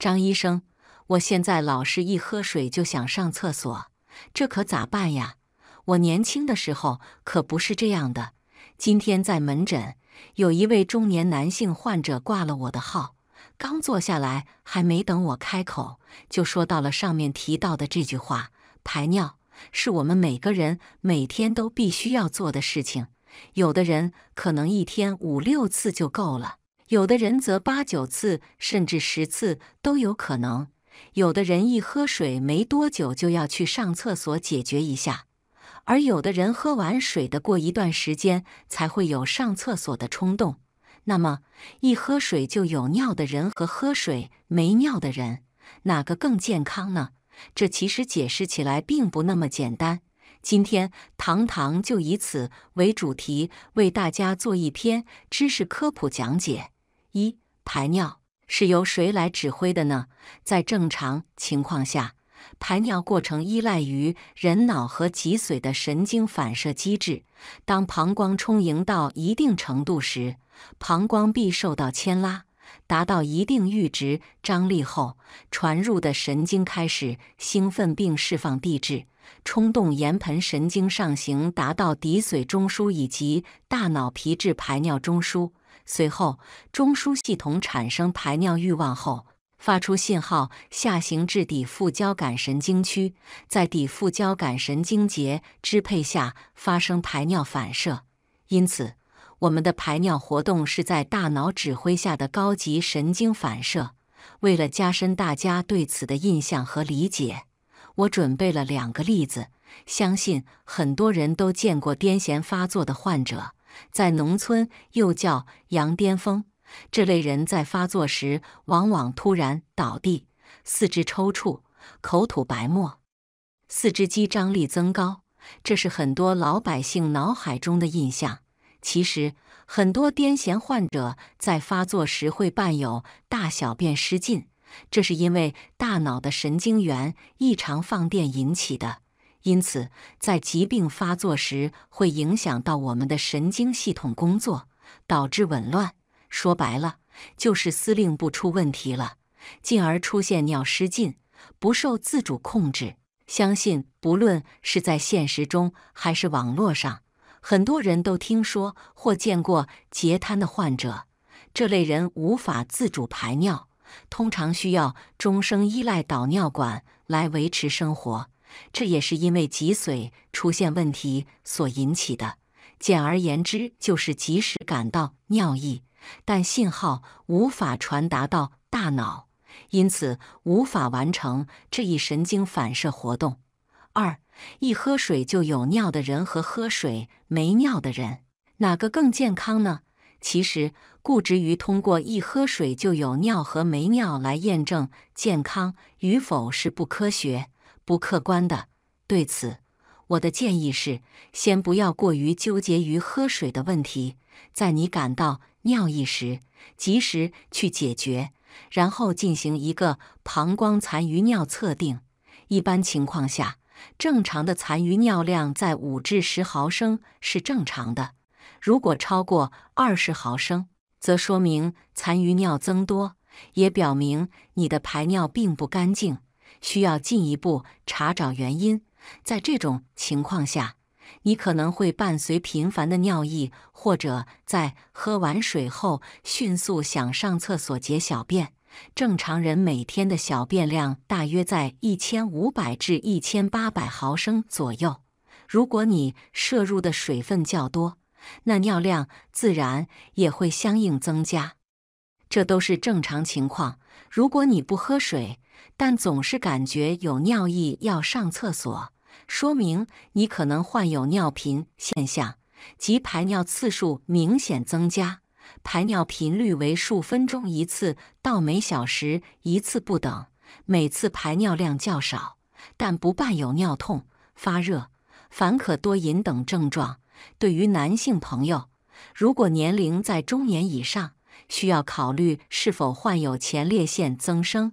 张医生，我现在老是一喝水就想上厕所，这可咋办呀？我年轻的时候可不是这样的。今天在门诊，有一位中年男性患者挂了我的号，刚坐下来，还没等我开口，就说到了上面提到的这句话：排尿是我们每个人每天都必须要做的事情，有的人可能一天五六次就够了。有的人则八九次甚至十次都有可能，有的人一喝水没多久就要去上厕所解决一下，而有的人喝完水的过一段时间才会有上厕所的冲动。那么，一喝水就有尿的人和喝水没尿的人，哪个更健康呢？这其实解释起来并不那么简单。今天，糖糖就以此为主题为大家做一篇知识科普讲解。一排尿是由谁来指挥的呢？在正常情况下，排尿过程依赖于人脑和脊髓的神经反射机制。当膀胱充盈到一定程度时，膀胱壁受到牵拉，达到一定阈值张力后，传入的神经开始兴奋并释放递质，冲动沿盆神经上行，达到脊髓中枢以及大脑皮质排尿中枢。随后，中枢系统产生排尿欲望后，发出信号下行至底副交感神经区，在底副交感神经节支配下发生排尿反射。因此，我们的排尿活动是在大脑指挥下的高级神经反射。为了加深大家对此的印象和理解，我准备了两个例子。相信很多人都见过癫痫发作的患者。在农村又叫羊癫疯，这类人在发作时往往突然倒地，四肢抽搐，口吐白沫，四肢肌张力增高，这是很多老百姓脑海中的印象。其实，很多癫痫患者在发作时会伴有大小便失禁，这是因为大脑的神经元异常放电引起的。因此，在疾病发作时，会影响到我们的神经系统工作，导致紊乱。说白了，就是司令部出问题了，进而出现尿失禁，不受自主控制。相信不论是在现实中还是网络上，很多人都听说或见过截瘫的患者。这类人无法自主排尿，通常需要终生依赖导尿管来维持生活。这也是因为脊髓出现问题所引起的。简而言之，就是及时感到尿意，但信号无法传达到大脑，因此无法完成这一神经反射活动。二，一喝水就有尿的人和喝水没尿的人，哪个更健康呢？其实，固执于通过一喝水就有尿和没尿来验证健康与否是不科学。不客观的。对此，我的建议是，先不要过于纠结于喝水的问题，在你感到尿意时，及时去解决，然后进行一个膀胱残余尿测定。一般情况下，正常的残余尿量在五至十毫升是正常的，如果超过二十毫升，则说明残余尿增多，也表明你的排尿并不干净。需要进一步查找原因。在这种情况下，你可能会伴随频繁的尿意，或者在喝完水后迅速想上厕所解小便。正常人每天的小便量大约在一千五百至一千八百毫升左右。如果你摄入的水分较多，那尿量自然也会相应增加。这都是正常情况。如果你不喝水，但总是感觉有尿意要上厕所，说明你可能患有尿频现象，即排尿次数明显增加，排尿频率为数分钟一次到每小时一次不等，每次排尿量较少，但不伴有尿痛、发热、烦渴多饮等症状。对于男性朋友，如果年龄在中年以上，需要考虑是否患有前列腺增生，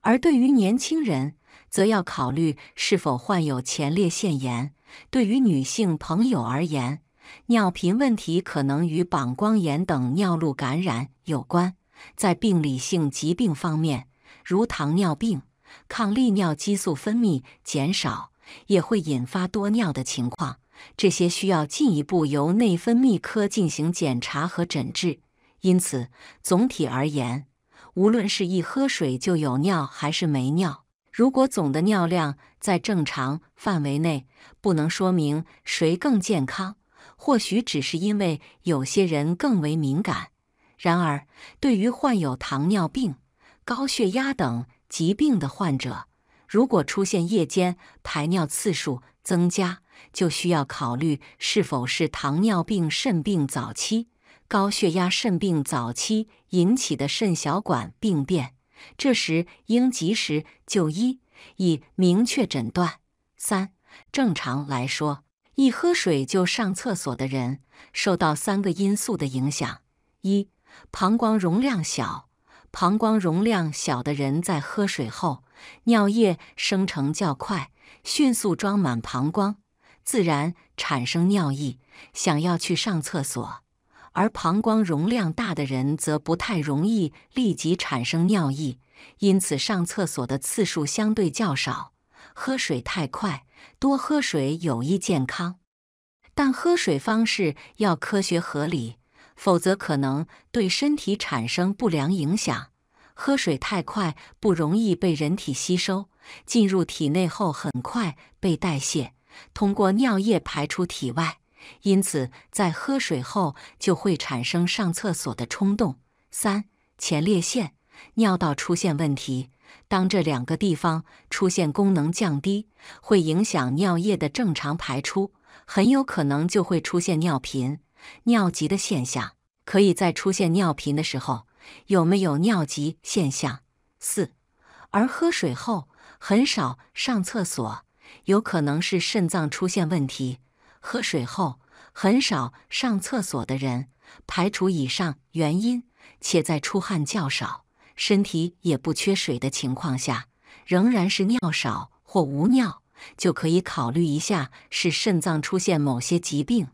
而对于年轻人，则要考虑是否患有前列腺炎。对于女性朋友而言，尿频问题可能与膀胱炎等尿路感染有关。在病理性疾病方面，如糖尿病、抗利尿激素分泌减少，也会引发多尿的情况。这些需要进一步由内分泌科进行检查和诊治。因此，总体而言，无论是一喝水就有尿还是没尿，如果总的尿量在正常范围内，不能说明谁更健康，或许只是因为有些人更为敏感。然而，对于患有糖尿病、高血压等疾病的患者，如果出现夜间排尿次数增加，就需要考虑是否是糖尿病肾病早期。高血压肾病早期引起的肾小管病变，这时应及时就医以明确诊断。三、正常来说，一喝水就上厕所的人受到三个因素的影响：一、膀胱容量小，膀胱容量小的人在喝水后，尿液生成较快，迅速装满膀胱，自然产生尿意，想要去上厕所。而膀胱容量大的人则不太容易立即产生尿意，因此上厕所的次数相对较少。喝水太快，多喝水有益健康，但喝水方式要科学合理，否则可能对身体产生不良影响。喝水太快，不容易被人体吸收，进入体内后很快被代谢，通过尿液排出体外。因此，在喝水后就会产生上厕所的冲动。三、前列腺、尿道出现问题，当这两个地方出现功能降低，会影响尿液的正常排出，很有可能就会出现尿频、尿急的现象。可以在出现尿频的时候，有没有尿急现象？四、而喝水后很少上厕所，有可能是肾脏出现问题。喝水后很少上厕所的人，排除以上原因，且在出汗较少、身体也不缺水的情况下，仍然是尿少或无尿，就可以考虑一下是肾脏出现某些疾病，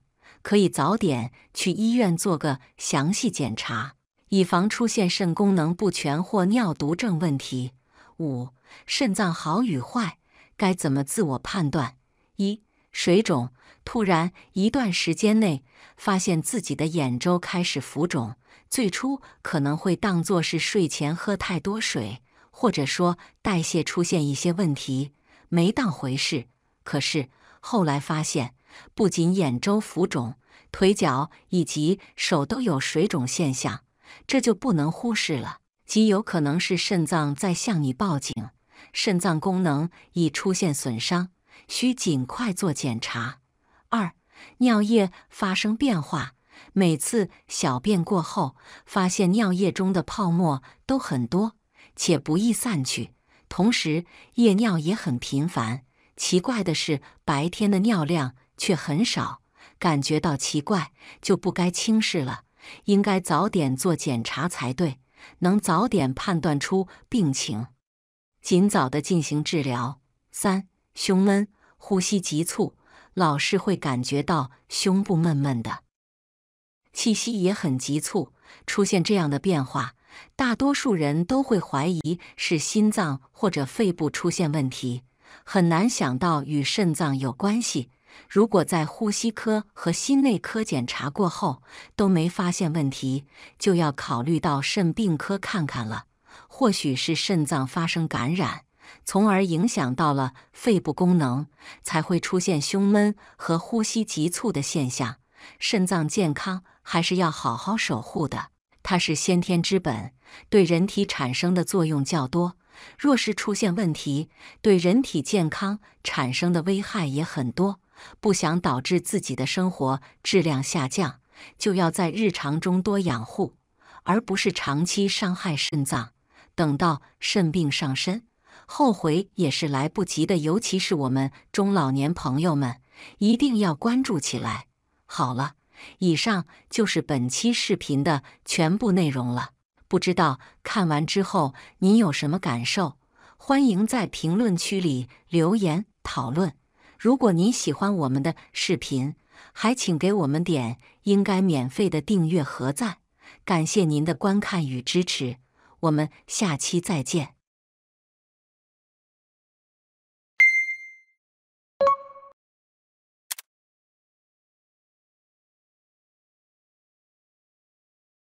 可以早点去医院做个详细检查，以防出现肾功能不全或尿毒症问题。五、肾脏好与坏该怎么自我判断？一。水肿突然一段时间内发现自己的眼周开始浮肿，最初可能会当做是睡前喝太多水，或者说代谢出现一些问题，没当回事。可是后来发现，不仅眼周浮肿，腿脚以及手都有水肿现象，这就不能忽视了，极有可能是肾脏在向你报警，肾脏功能已出现损伤。需尽快做检查。二、尿液发生变化，每次小便过后发现尿液中的泡沫都很多，且不易散去，同时夜尿也很频繁。奇怪的是，白天的尿量却很少。感觉到奇怪就不该轻视了，应该早点做检查才对，能早点判断出病情，尽早的进行治疗。三、胸闷。呼吸急促，老是会感觉到胸部闷闷的，气息也很急促。出现这样的变化，大多数人都会怀疑是心脏或者肺部出现问题，很难想到与肾脏有关系。如果在呼吸科和心内科检查过后都没发现问题，就要考虑到肾病科看看了，或许是肾脏发生感染。从而影响到了肺部功能，才会出现胸闷和呼吸急促的现象。肾脏健康还是要好好守护的，它是先天之本，对人体产生的作用较多。若是出现问题，对人体健康产生的危害也很多。不想导致自己的生活质量下降，就要在日常中多养护，而不是长期伤害肾脏，等到肾病上身。后悔也是来不及的，尤其是我们中老年朋友们，一定要关注起来。好了，以上就是本期视频的全部内容了。不知道看完之后您有什么感受？欢迎在评论区里留言讨论。如果您喜欢我们的视频，还请给我们点应该免费的订阅和赞，感谢您的观看与支持，我们下期再见。